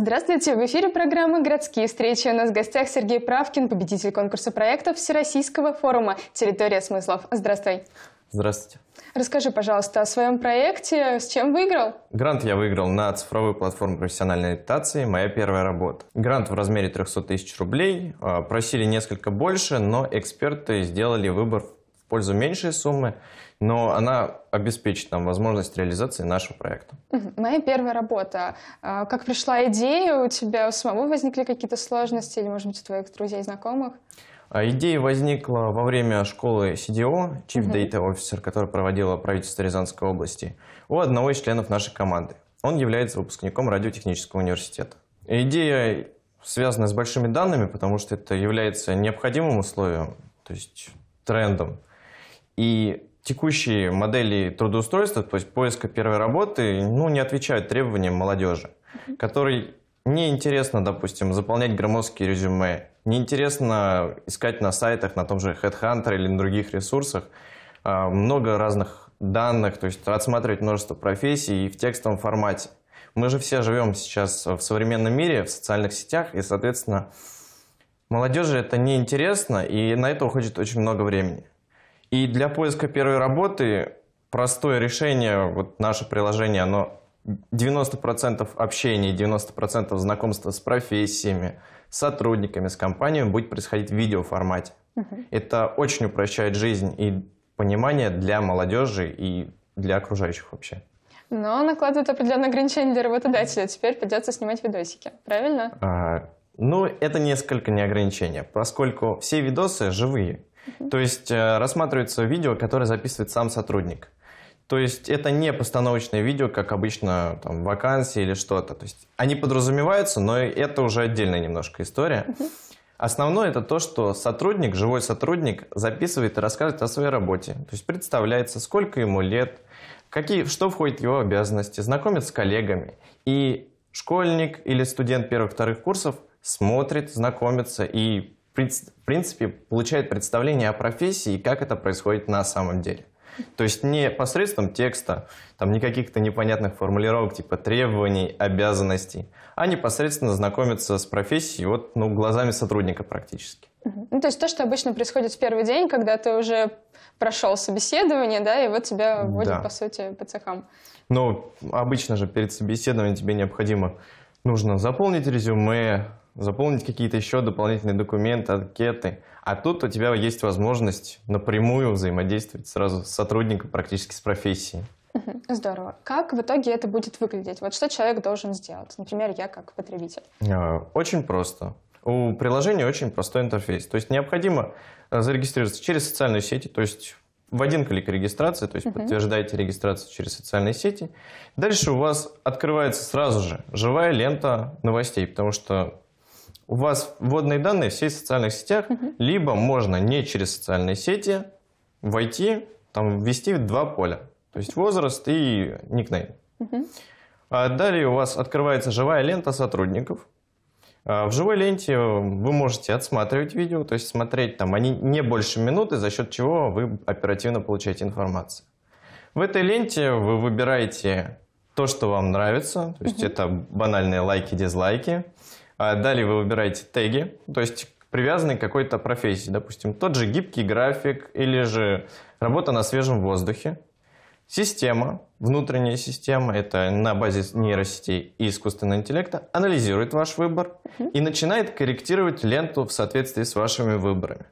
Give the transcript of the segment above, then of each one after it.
Здравствуйте! В эфире программы «Городские встречи». У нас в гостях Сергей Правкин, победитель конкурса проектов Всероссийского форума «Территория смыслов». Здравствуй! Здравствуйте! Расскажи, пожалуйста, о своем проекте. С чем выиграл? Грант я выиграл на цифровой платформе профессиональной ориентации «Моя первая работа». Грант в размере 300 тысяч рублей. А, просили несколько больше, но эксперты сделали выбор в пользу меньшей суммы, но она обеспечит нам возможность реализации нашего проекта. Моя первая работа. А, как пришла идея? У тебя у самого возникли какие-то сложности или, может быть, у твоих друзей и знакомых? А, идея возникла во время школы CDO, Chief uh-huh. Data Officer, который проводила правительство Рязанской области, у одного из членов нашей команды. Он является выпускником радиотехнического университета. Идея связана с большими данными, потому что это является необходимым условием, то есть трендом и текущие модели трудоустройства, то есть поиска первой работы, ну, не отвечают требованиям молодежи, которой не интересно, допустим, заполнять громоздкие резюме, не интересно искать на сайтах, на том же Headhunter или на других ресурсах а, много разных данных, то есть отсматривать множество профессий и в текстовом формате. Мы же все живем сейчас в современном мире, в социальных сетях, и, соответственно, молодежи это неинтересно, и на это уходит очень много времени. И для поиска первой работы простое решение, вот наше приложение, оно 90% общения, 90% знакомства с профессиями, с сотрудниками, с компаниями будет происходить в видеоформате. Угу. Это очень упрощает жизнь и понимание для молодежи и для окружающих вообще. Но накладывает определенные ограничения для работодателя. Теперь придется снимать видосики, правильно? А, ну, это несколько не ограничения, поскольку все видосы живые. То есть э, рассматривается видео, которое записывает сам сотрудник. То есть это не постановочное видео, как обычно там, вакансии или что-то. То есть они подразумеваются, но это уже отдельная немножко история. Основное это то, что сотрудник, живой сотрудник, записывает и рассказывает о своей работе. То есть представляется, сколько ему лет, какие, что входит в его обязанности, знакомит с коллегами. И школьник или студент первых-вторых курсов смотрит, знакомится и в принципе, получает представление о профессии и как это происходит на самом деле. То есть не посредством текста, там не каких-то непонятных формулировок типа требований, обязанностей, а непосредственно знакомиться с профессией вот, ну, глазами сотрудника практически. Ну, то есть то, что обычно происходит в первый день, когда ты уже прошел собеседование, да, и вот тебя вводят, да. по сути, по цехам. Ну, обычно же перед собеседованием тебе необходимо, нужно заполнить резюме, заполнить какие-то еще дополнительные документы, анкеты. А тут у тебя есть возможность напрямую взаимодействовать сразу с сотрудником практически с профессией. Здорово. Как в итоге это будет выглядеть? Вот что человек должен сделать? Например, я как потребитель. А, очень просто. У приложения очень простой интерфейс. То есть необходимо э, зарегистрироваться через социальные сети, то есть в один клик регистрации, то есть uh-huh. подтверждаете регистрацию через социальные сети. Дальше у вас открывается сразу же живая лента новостей, потому что у вас вводные данные в всех социальных сетях, угу. либо можно не через социальные сети войти, там ввести два поля. То есть возраст и никнейм. Угу. далее у вас открывается живая лента сотрудников. А в живой ленте вы можете отсматривать видео, то есть смотреть там они не больше минуты, за счет чего вы оперативно получаете информацию. В этой ленте вы выбираете то, что вам нравится, то есть угу. это банальные лайки, дизлайки. А далее вы выбираете теги, то есть привязанный к какой-то профессии. Допустим, тот же гибкий график или же работа на свежем воздухе. Система, внутренняя система, это на базе нейросетей и искусственного интеллекта, анализирует ваш выбор и начинает корректировать ленту в соответствии с вашими выборами.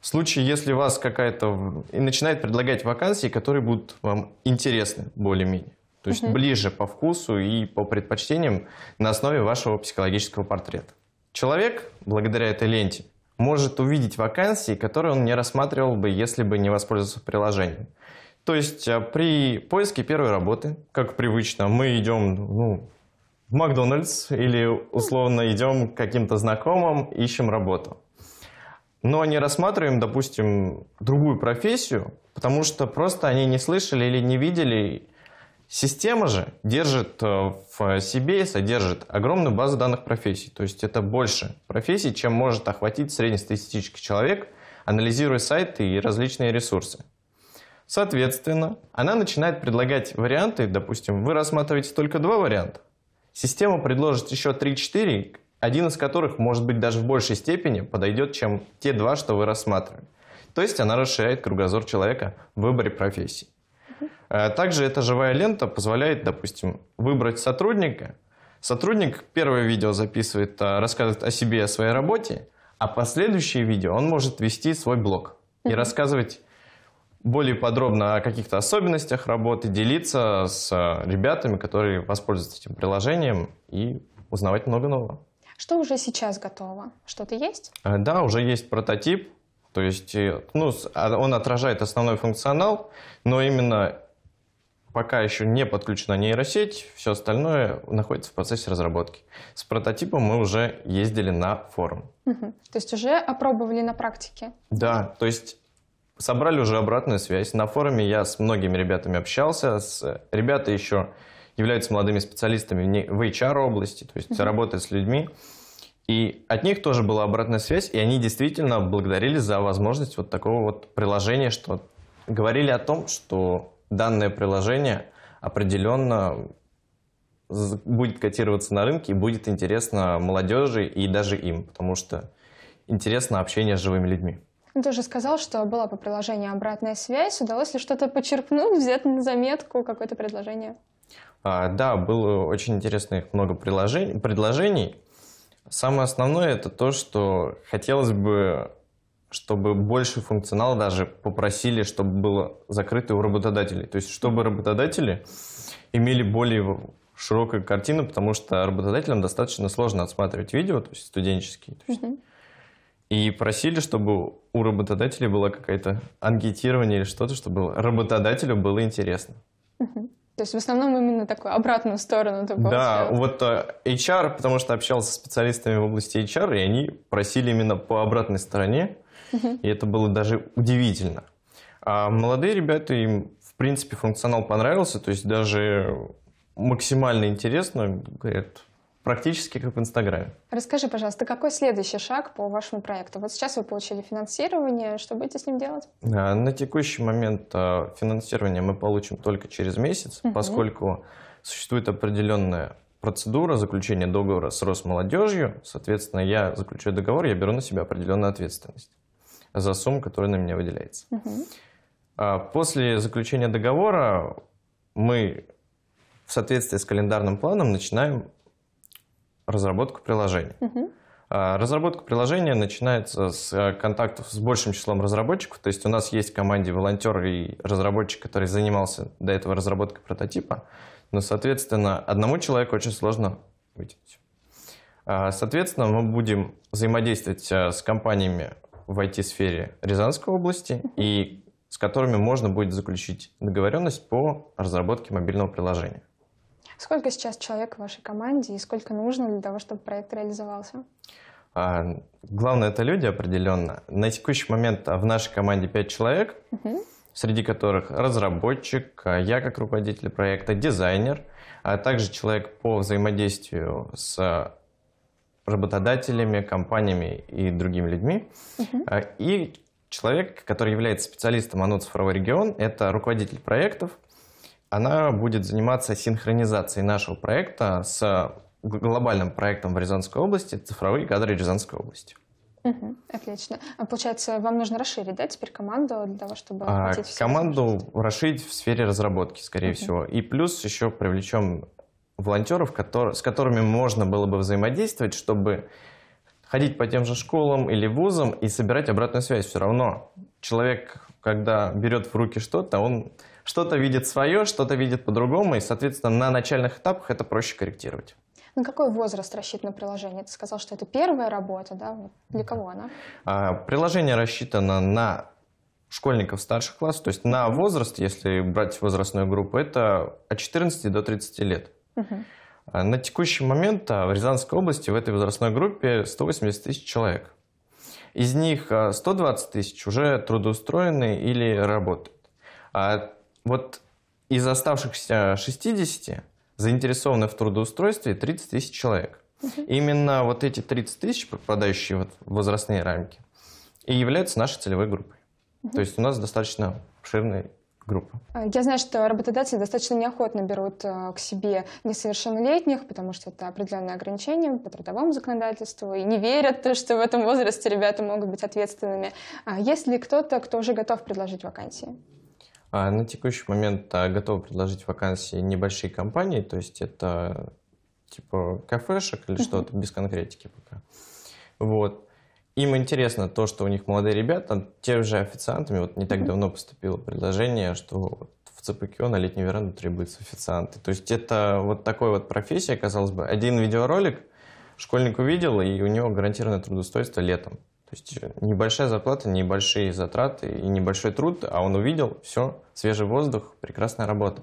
В случае, если вас какая-то... и начинает предлагать вакансии, которые будут вам интересны более-менее. То есть угу. ближе по вкусу и по предпочтениям на основе вашего психологического портрета. Человек, благодаря этой ленте, может увидеть вакансии, которые он не рассматривал бы, если бы не воспользовался приложением. То есть а, при поиске первой работы, как привычно, мы идем ну, в Макдональдс или условно идем к каким-то знакомым, ищем работу. Но не рассматриваем, допустим, другую профессию, потому что просто они не слышали или не видели Система же держит э, в себе и содержит огромную базу данных профессий. То есть это больше профессий, чем может охватить среднестатистический человек, анализируя сайты и различные ресурсы. Соответственно, она начинает предлагать варианты, допустим, вы рассматриваете только два варианта. Система предложит еще 3-4, один из которых, может быть, даже в большей степени подойдет, чем те два, что вы рассматривали. То есть она расширяет кругозор человека в выборе профессий. Э, также эта живая лента позволяет, допустим, выбрать сотрудника. Сотрудник первое видео записывает, э, рассказывает о себе и о своей работе, а последующие видео он может вести свой блог и рассказывать более подробно о каких-то особенностях работы, делиться с э, ребятами, которые воспользуются этим приложением и узнавать много нового. Что уже сейчас готово? Что-то есть? Да, уже есть прототип. То есть э, ну, а, он отражает основной функционал, но именно пока еще не подключена нейросеть, все остальное находится в процессе разработки. С прототипом мы уже ездили на форум. Угу. То есть уже опробовали на практике? Да, то есть собрали уже обратную связь. На форуме я с многими ребятами общался, с... ребята еще являются молодыми специалистами в HR области, то есть угу. работают с людьми. И от них тоже была обратная связь, и они действительно благодарили за возможность вот такого вот приложения, что говорили о том, что данное приложение определенно будет котироваться на рынке и будет интересно молодежи и даже им, потому что интересно общение с живыми людьми. Ты уже сказал, что была по приложению обратная связь. Удалось ли что-то почерпнуть, взять на заметку какое-то предложение? А, да, было очень интересных много приложений, предложений. Самое основное это то, что хотелось бы, чтобы больше функционала даже попросили, чтобы было закрыто у работодателей. То есть, чтобы работодатели имели более широкую картину, потому что работодателям достаточно сложно отсматривать видео, то есть студенческие. То есть. Угу. И просили, чтобы у работодателей была какая-то анкетирование или что-то, чтобы работодателю было интересно. Угу. То есть в основном именно такую обратную сторону ты Да, вот э, HR, потому что общался с специалистами в области HR, и они просили именно по обратной стороне, и это было даже удивительно. А молодые ребята, им, в принципе, функционал понравился, то есть даже максимально интересно, говорят, Практически как в Инстаграме. Расскажи, пожалуйста, какой следующий шаг по вашему проекту? Вот сейчас вы получили финансирование, что будете с ним делать? Э, на текущий момент э, финансирование мы получим только через месяц, угу. поскольку существует определенная процедура заключения договора с Росмолодежью. Соответственно, я заключаю договор, я беру на себя определенную ответственность за сумму, которая на меня выделяется. Угу. После заключения договора мы в соответствии с календарным планом начинаем разработку приложения. Угу. А, разработка приложения начинается с э, контактов с большим числом разработчиков. То есть у нас есть в команде волонтер и разработчик, который занимался до этого разработкой прототипа. Но, соответственно, одному человеку очень сложно вытянуть. А, соответственно, мы будем взаимодействовать э, с компаниями в IT-сфере Рязанской области и с которыми можно будет заключить договоренность по разработке мобильного приложения. Сколько сейчас человек в вашей команде и сколько нужно для того, чтобы проект реализовался? А, главное, это люди определенно. На текущий момент а, в нашей команде 5 человек, угу. среди которых разработчик, а, я как руководитель проекта, дизайнер, а также человек по взаимодействию с а, работодателями, компаниями и другими людьми. Угу. И человек, который является специалистом оно ну, «Цифровой регион», это руководитель проектов – она будет заниматься синхронизацией нашего проекта с глобальным проектом в Рязанской области «Цифровые кадры Рязанской области». Угу, отлично. А получается, вам нужно расширить, да, теперь команду для того, чтобы... А, команду расширить в сфере разработки, скорее угу. всего. И плюс еще привлечем волонтеров, которые, с которыми можно было бы взаимодействовать, чтобы ходить по тем же школам или вузам и собирать обратную связь. Все равно человек, когда берет в руки что-то, он что-то видит свое, что-то видит по-другому, и, соответственно, на начальных этапах это проще корректировать. На какой возраст рассчитано приложение? Ты сказал, что это первая работа, да? Для кого она? А, приложение рассчитано на школьников старших классов, то есть на возраст, если брать возрастную группу, это от 14 до 30 лет. Угу. На текущий момент а, в Рязанской области в этой возрастной группе 180 тысяч человек. Из них 120 тысяч уже трудоустроены или работают. Вот из оставшихся 60 заинтересованы в трудоустройстве 30 тысяч человек. Именно вот эти 30 тысяч, попадающие вот в возрастные рамки, и являются нашей целевой группой. То есть у нас достаточно обширный группа. А, я знаю, что работодатели достаточно неохотно берут э, к себе несовершеннолетних, потому что это определенные ограничения по трудовому законодательству, и не верят, что в этом возрасте ребята могут быть ответственными. А есть ли кто-то, кто уже готов предложить вакансии? А на текущий момент а, готовы предложить вакансии небольшие компании, то есть это типа кафешек или что-то, без конкретики пока. Вот. Им интересно то, что у них молодые ребята, те же официантами, вот не так давно поступило предложение, что в ЦПКО на летнюю веранду требуются официанты. То есть это вот такой вот профессия, казалось бы. Один видеоролик школьник увидел, и у него гарантированное трудоустройство летом. То есть э, небольшая зарплата, небольшие затраты и небольшой труд, а он увидел, все, свежий воздух, прекрасная работа.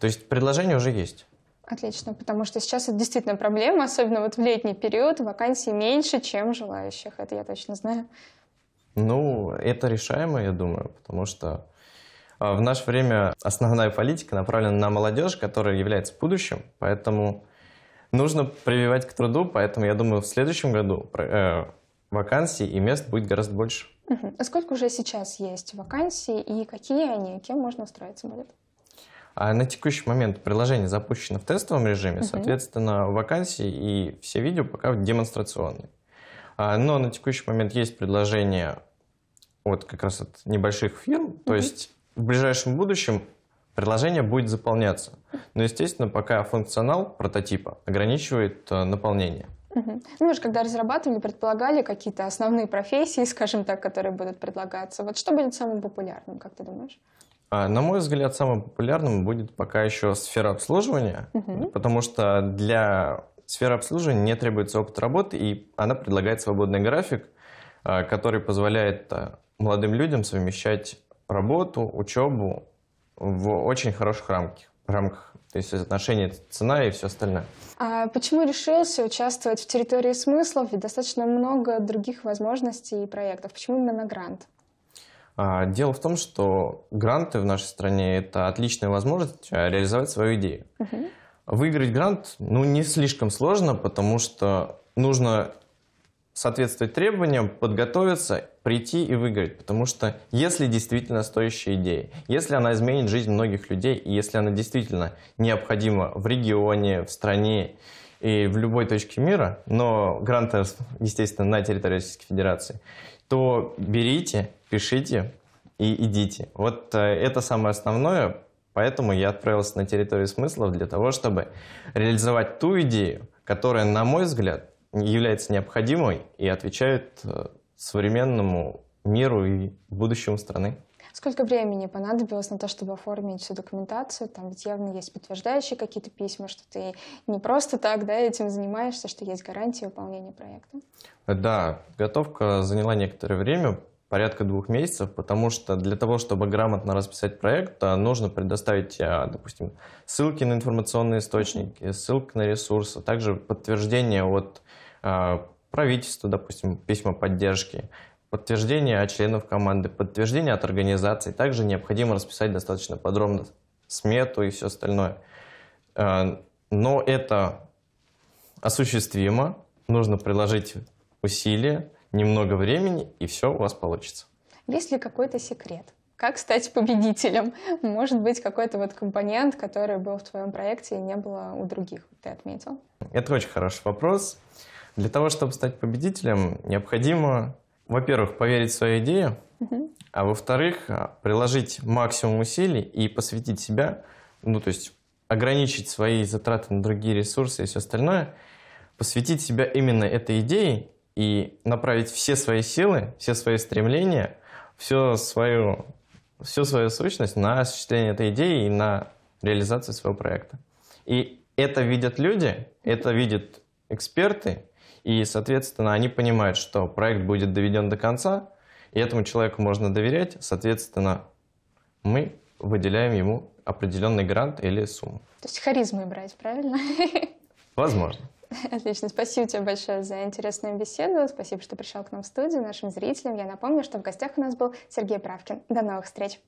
То есть предложение уже есть. Отлично, потому что сейчас это действительно проблема, особенно вот в летний период вакансий меньше, чем желающих, это я точно знаю. Ну, это решаемо, я думаю, потому что а, в наше время основная политика направлена на молодежь, которая является будущим, поэтому нужно прививать к труду, поэтому я думаю, в следующем году э, вакансий и мест будет гораздо больше. Угу. А сколько уже сейчас есть вакансий и какие они, кем можно устроиться будет? А на текущий момент приложение запущено в тестовом режиме, угу. соответственно, вакансии и все видео пока демонстрационные. А, но на текущий момент есть предложение вот как раз от небольших фирм, угу. то есть в ближайшем будущем приложение будет заполняться. Но, естественно, пока функционал прототипа ограничивает э, наполнение. Угу. Ну, мы когда разрабатывали, предполагали какие-то основные профессии, скажем так, которые будут предлагаться. Вот что будет самым популярным, как ты думаешь? А, на мой взгляд, самым популярным будет пока еще сфера обслуживания, угу. потому что для сферы обслуживания не требуется опыт работы, и она предлагает свободный график, а, который позволяет а, молодым людям совмещать работу, учебу в очень хороших рамках в рамках, то есть отношения цена и все остальное. А почему решился участвовать в территории смыслов? Ведь достаточно много других возможностей и проектов. Почему именно на грант? А, дело в том, что гранты в нашей стране – это отличная возможность а, реализовать свою идею. Угу. Выиграть грант ну, не слишком сложно, потому что нужно соответствовать требованиям, подготовиться, прийти и выиграть. Потому что если действительно стоящая идея, если она изменит жизнь многих людей, и если она действительно необходима в регионе, в стране и в любой точке мира, но грант, естественно, на территории Российской Федерации, то берите, пишите и идите. Вот э, это самое основное, поэтому я отправился на территорию смыслов для того, чтобы реализовать ту идею, которая, на мой взгляд, является необходимой и отвечает э, современному миру и будущему страны. Сколько времени понадобилось на то, чтобы оформить всю документацию? Там ведь явно есть подтверждающие какие-то письма, что ты не просто так да, этим занимаешься, что есть гарантия выполнения проекта. Э, да, готовка заняла некоторое время, порядка двух месяцев, потому что для того, чтобы грамотно расписать проект, а, нужно предоставить, а, допустим, ссылки на информационные источники, ссылки на ресурсы, а также подтверждение от Э, Правительству, допустим, письма поддержки, подтверждение от членов команды, подтверждение от организации. Также необходимо расписать достаточно подробно смету и все остальное. Э, но это осуществимо, нужно приложить усилия, немного времени, и все у вас получится. Есть ли какой-то секрет? Как стать победителем? Может быть, какой-то вот компонент, который был в твоем проекте и не было у других, ты отметил? Это очень хороший вопрос. Для того, чтобы стать победителем, необходимо, во-первых, поверить в свою идею, угу. а во-вторых, а, приложить максимум усилий и посвятить себя, ну, то есть ограничить свои затраты на другие ресурсы и все остальное, посвятить себя именно этой идее и направить все свои силы, все свои стремления, все свою, всю свою сущность на осуществление этой идеи и на реализацию своего проекта. И это видят люди, это видят эксперты, и, соответственно, они понимают, что проект будет доведен до конца, и этому человеку можно доверять. Соответственно, мы выделяем ему определенный грант или сумму. То есть харизмой брать, правильно? Возможно. Отлично. Спасибо тебе большое за интересную беседу. Спасибо, что пришел к нам в студию, нашим зрителям. Я напомню, что в гостях у нас был Сергей Правкин. До новых встреч.